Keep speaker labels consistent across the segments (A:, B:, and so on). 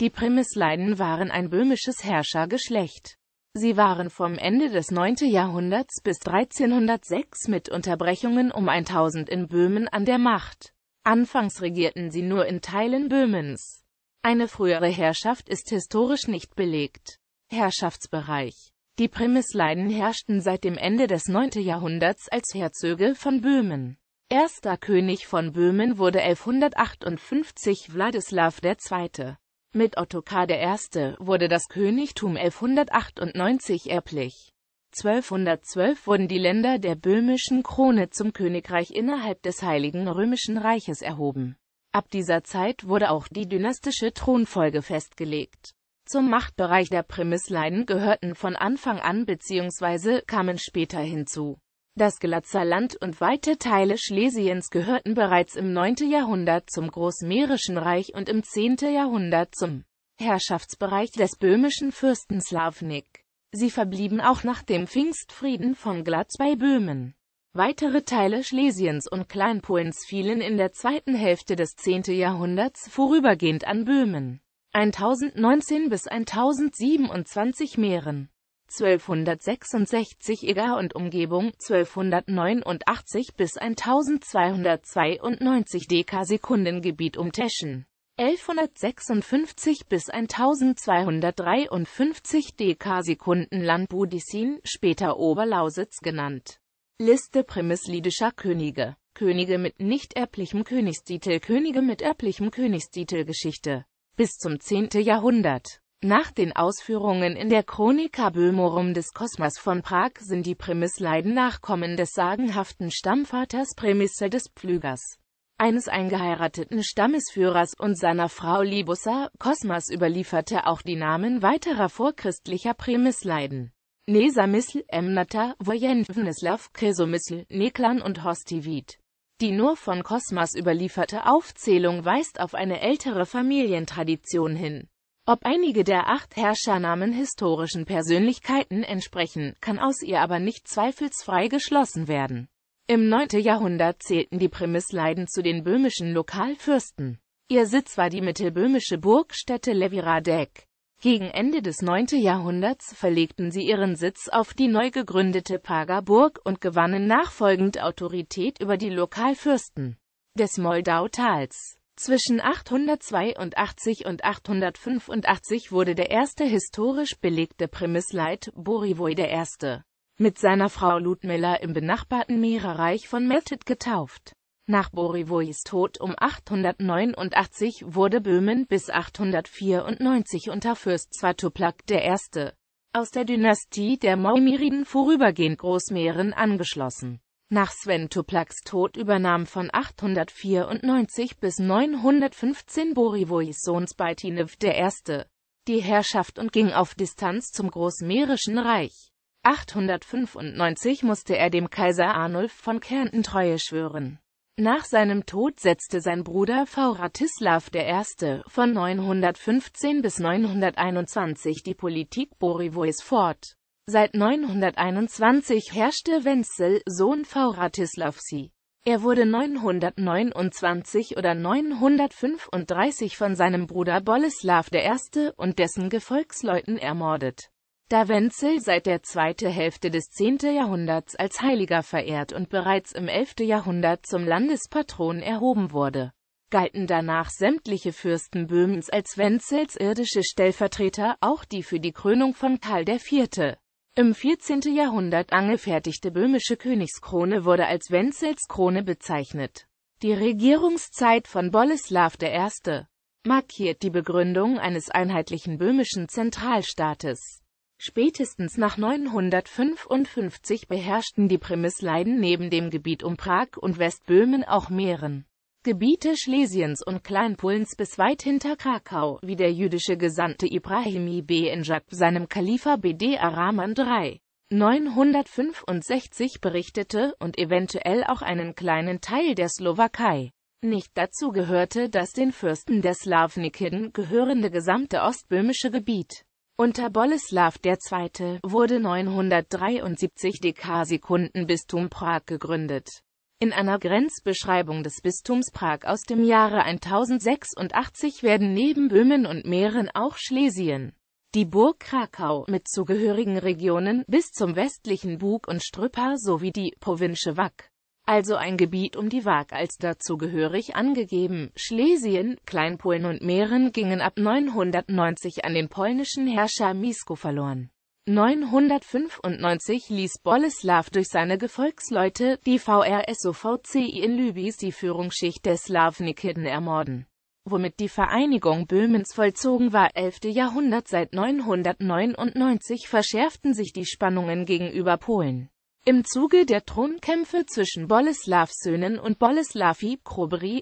A: Die Primisleinen waren ein böhmisches Herrschergeschlecht. Sie waren vom Ende des 9. Jahrhunderts bis 1306 mit Unterbrechungen um 1000 in Böhmen an der Macht. Anfangs regierten sie nur in Teilen Böhmens. Eine frühere Herrschaft ist historisch nicht belegt. Herrschaftsbereich Die Primisleinen herrschten seit dem Ende des 9. Jahrhunderts als Herzöge von Böhmen. Erster König von Böhmen wurde 1158 Wladislaw II. Mit Ottokar I. wurde das Königtum 1198 erblich. 1212 wurden die Länder der böhmischen Krone zum Königreich innerhalb des Heiligen Römischen Reiches erhoben. Ab dieser Zeit wurde auch die dynastische Thronfolge festgelegt. Zum Machtbereich der Primesleinen gehörten von Anfang an bzw. kamen später hinzu das Glatzer Land und weite Teile Schlesiens gehörten bereits im 9. Jahrhundert zum Großmährischen Reich und im 10. Jahrhundert zum Herrschaftsbereich des böhmischen Fürsten Slavnik. Sie verblieben auch nach dem Pfingstfrieden von Glatz bei Böhmen. Weitere Teile Schlesiens und Kleinpolens fielen in der zweiten Hälfte des 10. Jahrhunderts vorübergehend an Böhmen. 1019 bis 1027 Mähren. 1266 Eger und Umgebung, 1289 bis 1292 Deka Sekundengebiet um Teschen. 1156 bis 1253 DK Sekunden Land Budissin, später Oberlausitz genannt. Liste prämislidischer Könige Könige mit nicht erblichem Königstitel Könige mit erblichem Königstitel Geschichte bis zum 10. Jahrhundert nach den Ausführungen in der Chronica Böhmorum des Kosmas von Prag sind die Prämissleiden Nachkommen des sagenhaften Stammvaters Prämisse des Pflügers, eines eingeheirateten Stammesführers und seiner Frau Libussa. Kosmas überlieferte auch die Namen weiterer vorchristlicher Prämissleiden. Nesamissl, Emnata, Emnater, Vojenvneslav, Kesomissl, Neklan und Hostivit. Die nur von Kosmas überlieferte Aufzählung weist auf eine ältere Familientradition hin ob einige der acht Herrschernamen historischen Persönlichkeiten entsprechen, kann aus ihr aber nicht zweifelsfrei geschlossen werden. Im 9. Jahrhundert zählten die Primisleiden zu den böhmischen Lokalfürsten. Ihr Sitz war die mittelböhmische Burgstätte Leviradec. Gegen Ende des 9. Jahrhunderts verlegten sie ihren Sitz auf die neu gegründete Pagerburg und gewannen nachfolgend Autorität über die Lokalfürsten des Moldautals. Zwischen 882 und 885 wurde der erste historisch belegte Prämisleit, Borivoj I., mit seiner Frau Ludmilla im benachbarten Meerreich von Mertit getauft. Nach Borivojs Tod um 889 wurde Böhmen bis 894 unter Fürst Svatoplak I. aus der Dynastie der Maumiriden vorübergehend Großmähren angeschlossen. Nach Sven Tuplaks Tod übernahm von 894 bis 915 Borivois Sohn Spytinev I. die Herrschaft und ging auf Distanz zum Großmährischen Reich. 895 musste er dem Kaiser Arnulf von Kärnten Treue schwören. Nach seinem Tod setzte sein Bruder V. Vratislav I. von 915 bis 921 die Politik Borivois fort. Seit 921 herrschte Wenzel, Sohn V. Ratislavsi. Er wurde 929 oder 935 von seinem Bruder Boleslav I. und dessen Gefolgsleuten ermordet. Da Wenzel seit der zweiten Hälfte des 10. Jahrhunderts als Heiliger verehrt und bereits im 11. Jahrhundert zum Landespatron erhoben wurde, galten danach sämtliche Fürsten Böhmens als Wenzels irdische Stellvertreter, auch die für die Krönung von Karl IV. Im 14. Jahrhundert angefertigte böhmische Königskrone wurde als Wenzels Krone bezeichnet. Die Regierungszeit von Boleslav I. markiert die Begründung eines einheitlichen böhmischen Zentralstaates. Spätestens nach 955 beherrschten die Primesleiden neben dem Gebiet um Prag und Westböhmen auch Mähren. Gebiete Schlesiens und Kleinpolens bis weit hinter Krakau, wie der jüdische Gesandte Ibrahimi B. Injak seinem Kalifa Bd Araman III. 965 berichtete und eventuell auch einen kleinen Teil der Slowakei. Nicht dazu gehörte das den Fürsten der Slawniken gehörende gesamte ostböhmische Gebiet. Unter Boleslav II. wurde 973 Dekasekunden Bistum Prag gegründet. In einer Grenzbeschreibung des Bistums Prag aus dem Jahre 1086 werden neben Böhmen und Mähren auch Schlesien, die Burg Krakau mit zugehörigen Regionen bis zum westlichen Bug und Strüpper sowie die Province Wack, also ein Gebiet um die Waag als dazugehörig angegeben. Schlesien, Kleinpolen und Mähren gingen ab 990 an den polnischen Herrscher Misko verloren. 995 ließ Boleslav durch seine Gefolgsleute, die VRSOVCI in Lübis die Führungsschicht der Slavnikiden ermorden. Womit die Vereinigung Böhmens vollzogen war 11. Jahrhundert Seit 999 verschärften sich die Spannungen gegenüber Polen. Im Zuge der Thronkämpfe zwischen Boleslavs Söhnen und Boleslaw i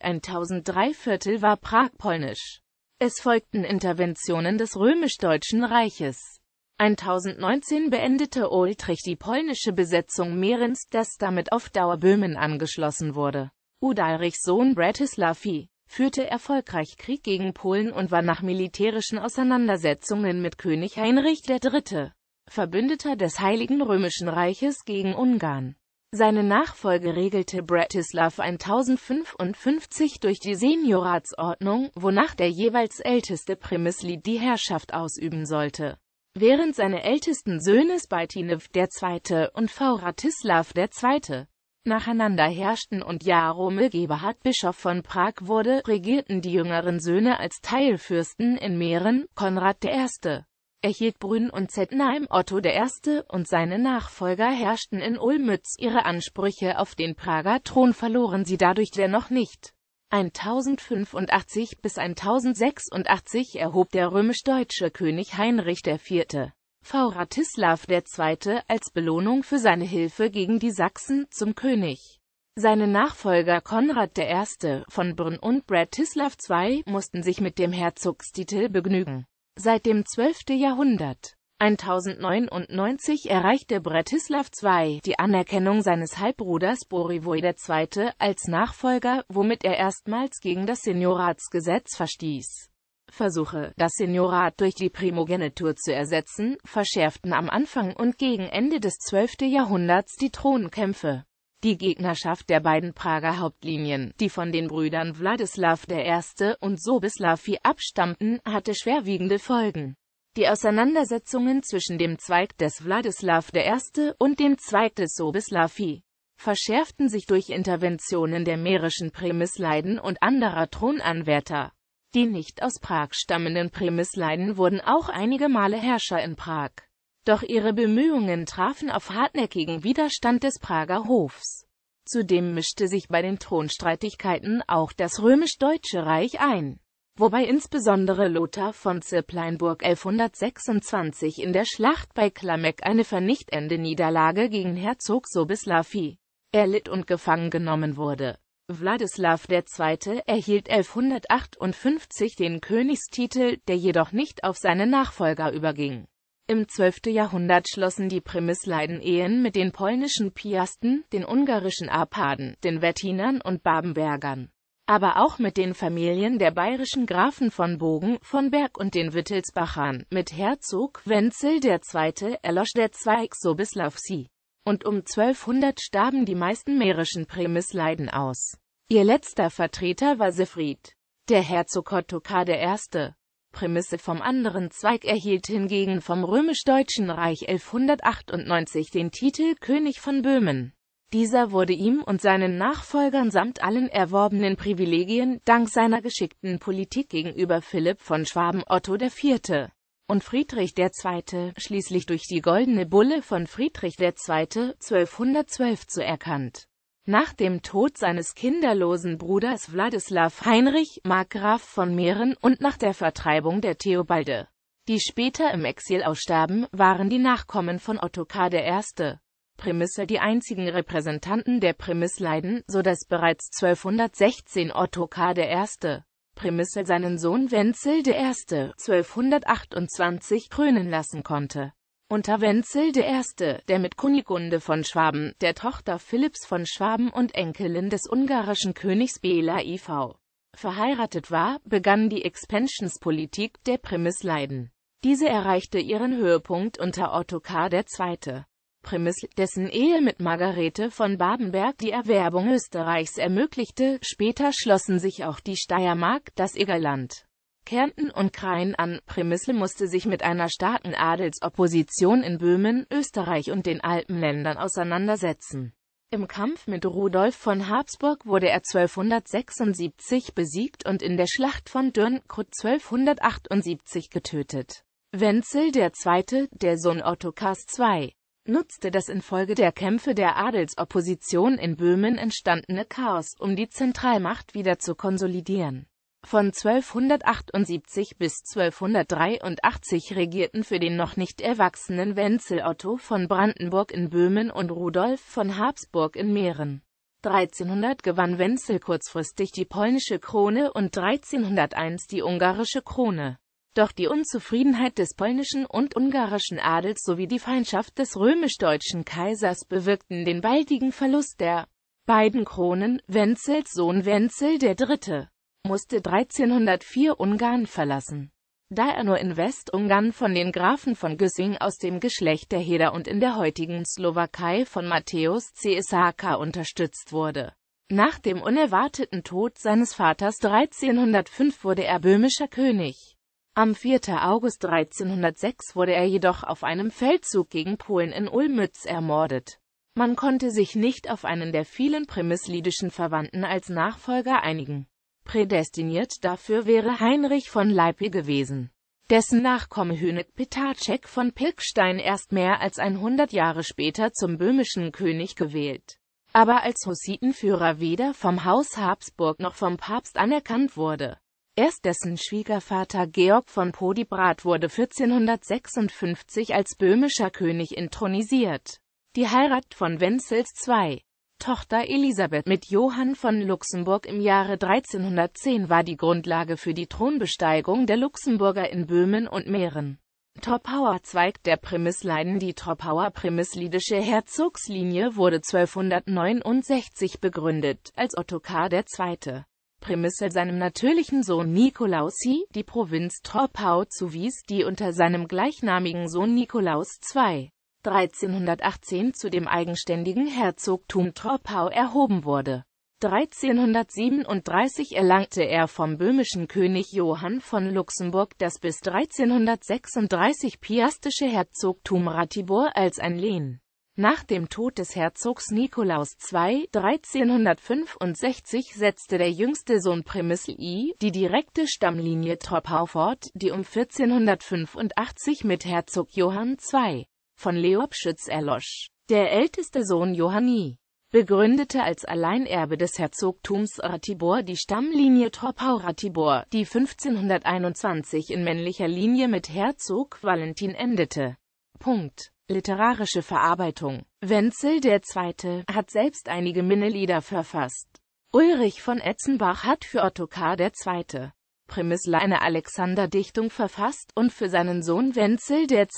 A: 1003 Viertel war Prag polnisch. Es folgten Interventionen des römisch-deutschen Reiches 1019 beendete Ultrich die polnische Besetzung Mehrens, das damit auf Dauer Böhmen angeschlossen wurde. Udalrichs Sohn Bratislav Bratislavi führte erfolgreich Krieg gegen Polen und war nach militärischen Auseinandersetzungen mit König Heinrich III. Verbündeter des Heiligen Römischen Reiches gegen Ungarn. Seine Nachfolge regelte Bratislav 1055 durch die Senioratsordnung, wonach der jeweils älteste Primisli die Herrschaft ausüben sollte während seine ältesten Söhne Spaltinev II. und V. Vratislav II. nacheinander herrschten und Jaromil Geberhard Bischof von Prag wurde, regierten die jüngeren Söhne als Teilfürsten in Mähren, Konrad I erhielt Brünn und Zettenheim Otto I. und seine Nachfolger herrschten in Ulmütz. Ihre Ansprüche auf den Prager Thron verloren sie dadurch dennoch nicht. 1085 bis 1086 erhob der römisch-deutsche König Heinrich IV. V. Ratislav II. als Belohnung für seine Hilfe gegen die Sachsen zum König. Seine Nachfolger Konrad I. von Brünn und Bratislav II. mussten sich mit dem Herzogstitel begnügen. Seit dem 12. Jahrhundert 1099 erreichte Bratislav II die Anerkennung seines Halbbruders Borivoj II. als Nachfolger, womit er erstmals gegen das Senioratsgesetz verstieß. Versuche, das Seniorat durch die Primogenitur zu ersetzen, verschärften am Anfang und gegen Ende des 12. Jahrhunderts die Thronkämpfe. Die Gegnerschaft der beiden Prager Hauptlinien, die von den Brüdern Wladislaw I. und Sobislav IV abstammten, hatte schwerwiegende Folgen. Die Auseinandersetzungen zwischen dem Zweig des Wladislaw I. und dem Zweig des Sobislaw Sobislavi verschärften sich durch Interventionen der mährischen Premisleiden und anderer Thronanwärter. Die nicht aus Prag stammenden Premisleiden wurden auch einige Male Herrscher in Prag. Doch ihre Bemühungen trafen auf hartnäckigen Widerstand des Prager Hofs. Zudem mischte sich bei den Thronstreitigkeiten auch das römisch-deutsche Reich ein wobei insbesondere Lothar von Zirpleinburg 1126 in der Schlacht bei Klameck eine vernichtende Niederlage gegen Herzog Sobieslavi erlitt und gefangen genommen wurde. Wladislaw II. erhielt 1158 den Königstitel, der jedoch nicht auf seine Nachfolger überging. Im 12. Jahrhundert schlossen die Primisleiden Ehen mit den polnischen Piasten, den ungarischen Arpaden, den Wettinern und Babenbergern aber auch mit den Familien der bayerischen Grafen von Bogen, von Berg und den Wittelsbachern, mit Herzog Wenzel II. erlosch der Zweig Sobislawsi. Und um 1200 starben die meisten mährischen Prämisleiden aus. Ihr letzter Vertreter war Siegfried. Der Herzog Ottokar I. Prämisse vom anderen Zweig erhielt hingegen vom römisch-deutschen Reich 1198 den Titel König von Böhmen. Dieser wurde ihm und seinen Nachfolgern samt allen erworbenen Privilegien dank seiner geschickten Politik gegenüber Philipp von Schwaben, Otto IV. und Friedrich II. schließlich durch die Goldene Bulle von Friedrich II. 1212 zuerkannt. Nach dem Tod seines kinderlosen Bruders Wladislaw Heinrich, Markgraf von Mähren und nach der Vertreibung der Theobalde, die später im Exil ausstarben, waren die Nachkommen von Ottokar I Prämisse die einzigen Repräsentanten der Prämisse leiden, so dass bereits 1216 Ottokar I. Prämisse seinen Sohn Wenzel I. 1228 krönen lassen konnte. Unter Wenzel I., der mit Kunigunde von Schwaben, der Tochter Philipps von Schwaben und Enkelin des ungarischen Königs Bela IV. E verheiratet war, begann die Expansionspolitik der Prämisse Leiden. Diese erreichte ihren Höhepunkt unter Ottokar II Primis, dessen Ehe mit Margarete von Babenberg die Erwerbung Österreichs ermöglichte, später schlossen sich auch die Steiermark, das Egerland. Kärnten und Krain an. Primissel musste sich mit einer starken Adelsopposition in Böhmen, Österreich und den Alpenländern auseinandersetzen. Im Kampf mit Rudolf von Habsburg wurde er 1276 besiegt und in der Schlacht von Dürnkrut 1278 getötet. Wenzel II., der Sohn Ottokars II nutzte das infolge der Kämpfe der Adelsopposition in Böhmen entstandene Chaos, um die Zentralmacht wieder zu konsolidieren. Von 1278 bis 1283 regierten für den noch nicht erwachsenen Wenzel Otto von Brandenburg in Böhmen und Rudolf von Habsburg in Mähren. 1300 gewann Wenzel kurzfristig die polnische Krone und 1301 die ungarische Krone. Doch die Unzufriedenheit des polnischen und ungarischen Adels sowie die Feindschaft des römisch-deutschen Kaisers bewirkten den baldigen Verlust der beiden Kronen. Wenzels Sohn Wenzel III. musste 1304 Ungarn verlassen da er nur in Westungarn von den Grafen von Güssing aus dem Geschlecht der Heder und in der heutigen Slowakei von Matthäus Cesaka unterstützt wurde. Nach dem unerwarteten Tod seines Vaters 1305 wurde er böhmischer König. Am 4. August 1306 wurde er jedoch auf einem Feldzug gegen Polen in Ulmütz ermordet. Man konnte sich nicht auf einen der vielen primislidischen Verwandten als Nachfolger einigen. Prädestiniert dafür wäre Heinrich von Leipe gewesen. Dessen Nachkomme Hönig Petacek von Pilkstein erst mehr als 100 Jahre später zum böhmischen König gewählt, aber als Hussitenführer weder vom Haus Habsburg noch vom Papst anerkannt wurde. Erst dessen Schwiegervater Georg von Podibrat wurde 1456 als böhmischer König intronisiert. Die Heirat von Wenzels II. Tochter Elisabeth mit Johann von Luxemburg im Jahre 1310 war die Grundlage für die Thronbesteigung der Luxemburger in Böhmen und Mähren. Troppauer Zweig der Premisleiden Die Troppauer-Premislidische Herzogslinie wurde 1269 begründet, als Ottokar II Prämisse seinem natürlichen Sohn Nikolausi, die Provinz Troppau zuwies, die unter seinem gleichnamigen Sohn Nikolaus II. 1318 zu dem eigenständigen Herzogtum Troppau erhoben wurde. 1337 erlangte er vom böhmischen König Johann von Luxemburg das bis 1336 piastische Herzogtum Ratibor als ein Lehen. Nach dem Tod des Herzogs Nikolaus II. 1365 setzte der jüngste Sohn Primus I. die direkte Stammlinie Troppau fort, die um 1485 mit Herzog Johann II. von Leobschütz erlosch. Der älteste Sohn Johanni begründete als Alleinerbe des Herzogtums Ratibor die Stammlinie Troppau-Ratibor, die 1521 in männlicher Linie mit Herzog Valentin endete. Punkt. Literarische Verarbeitung Wenzel II. hat selbst einige Minnelieder verfasst. Ulrich von Etzenbach hat für Ottokar II. Primisla eine Alexander-Dichtung verfasst und für seinen Sohn Wenzel II.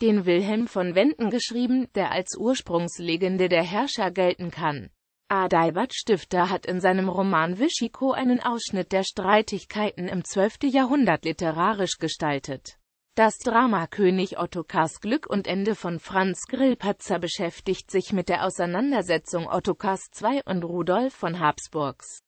A: den Wilhelm von Wenden geschrieben, der als Ursprungslegende der Herrscher gelten kann. Adalbert Stifter hat in seinem Roman Vischiko einen Ausschnitt der Streitigkeiten im 12. Jahrhundert literarisch gestaltet. Das Drama König Ottokars Glück und Ende von Franz Grillpatzer beschäftigt sich mit der Auseinandersetzung Ottokars II und Rudolf von Habsburgs